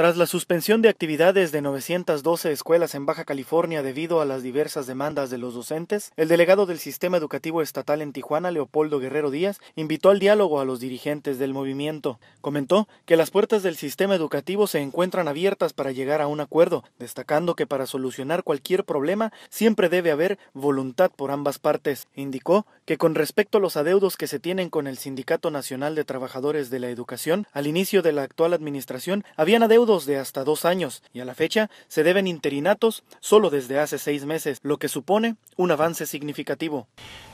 Tras la suspensión de actividades de 912 escuelas en Baja California debido a las diversas demandas de los docentes, el delegado del Sistema Educativo Estatal en Tijuana, Leopoldo Guerrero Díaz, invitó al diálogo a los dirigentes del movimiento. Comentó que las puertas del sistema educativo se encuentran abiertas para llegar a un acuerdo, destacando que para solucionar cualquier problema siempre debe haber voluntad por ambas partes. Indicó que con respecto a los adeudos que se tienen con el Sindicato Nacional de Trabajadores de la Educación, al inicio de la actual administración habían de hasta dos años y a la fecha se deben interinatos solo desde hace seis meses, lo que supone un avance significativo.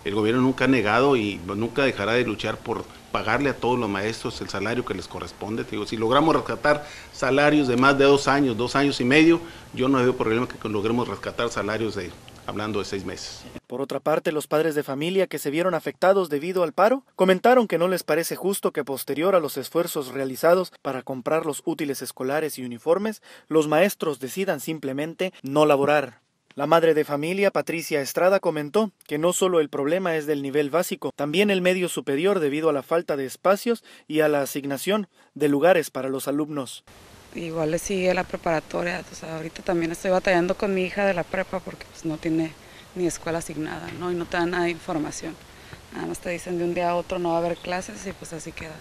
El gobierno nunca ha negado y nunca dejará de luchar por pagarle a todos los maestros el salario que les corresponde. digo, si logramos rescatar salarios de más de dos años, dos años y medio, yo no veo problema que logremos rescatar salarios de hablando de seis meses. Por otra parte, los padres de familia que se vieron afectados debido al paro comentaron que no les parece justo que posterior a los esfuerzos realizados para comprar los útiles escolares y uniformes, los maestros decidan simplemente no laborar. La madre de familia, Patricia Estrada, comentó que no solo el problema es del nivel básico, también el medio superior debido a la falta de espacios y a la asignación de lugares para los alumnos igual le sigue la preparatoria. O sea, ahorita también estoy batallando con mi hija de la prepa porque pues, no tiene ni escuela asignada, ¿no? Y no te dan nada de información. Nada más te dicen de un día a otro no va a haber clases y pues así queda.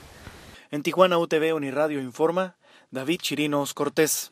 En Tijuana UTV Uniradio informa David Chirinos Cortés.